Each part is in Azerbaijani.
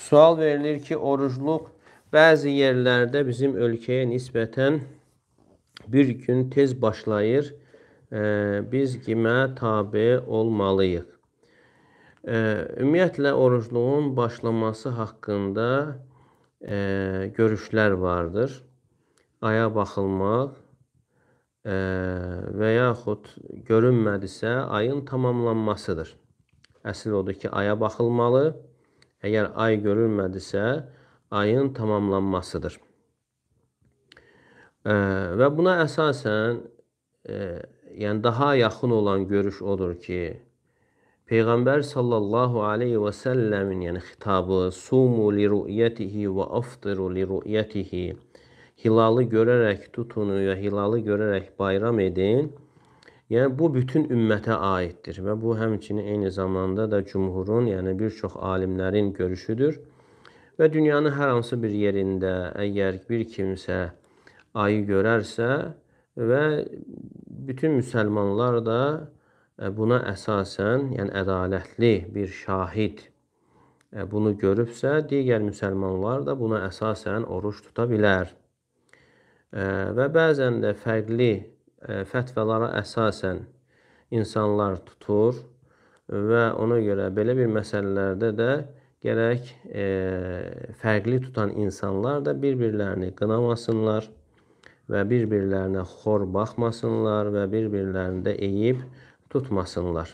Sual verilir ki, orucluq bəzi yerlərdə bizim ölkəyə nisbətən bir gün tez başlayır. Biz qimə tabi olmalıyıq. Ümumiyyətlə, orucluğun başlaması haqqında görüşlər vardır. Aya baxılmaq və yaxud görünmədisə, ayın tamamlanmasıdır. Əsl odur ki, aya baxılmalı və Əgər ay görülmədisə, ayın tamamlanmasıdır. E, və buna əsasən, e, yəni daha yaxın olan görüş odur ki, Peyğəmbər sallallahu alayhi və səlləmin, yəni xitabı sumu li ru'yatihi və aftiru li ru'yatihi. Hilalı görərək tutunu və hilalı görərək bayram edin Yəni bu bütün ümmətə aiddir və bu həmçinin eyni zamanda da cümhurun, yəni bir çox alimlərin görüşüdür. Və dünyanın hər hansı bir yerində əgər bir kimsə ayı görərsə və bütün müsəlmanlar da e, buna əsasən, yəni ədalətli bir şahid e, bunu görübsə, digər müsəlmanlar da buna əsasən oruç tuta bilər. E, və bəzən də fərqli fətvalara əsasən insanlar tutur və ona görə belə bir məsələlərdə də gərək e, fərqli tutan insanlar da bir-birlərini qınamasınlar və bir-birlərinə xor baxmasınlar və bir-birlərində eyib tutmasınlar.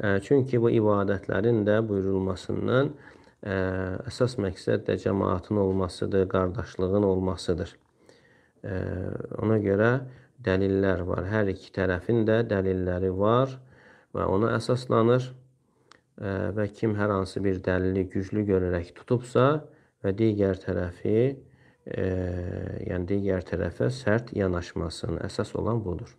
E, çünki bu ibadətlərin də buyurulmasından e, əsas məqsəd də cəmaatın olmasıdır, qardaşlığın olmasıdır. E, ona görə dəlillər var. Hər iki tərəfin də dəlilləri var və ona əsaslanır və kim hər hansı bir dəlili güclü görərək tutubsa və digər tərəfi, e, yəni digər tərəfə sərt yanaşmasın. Əsas olan budur.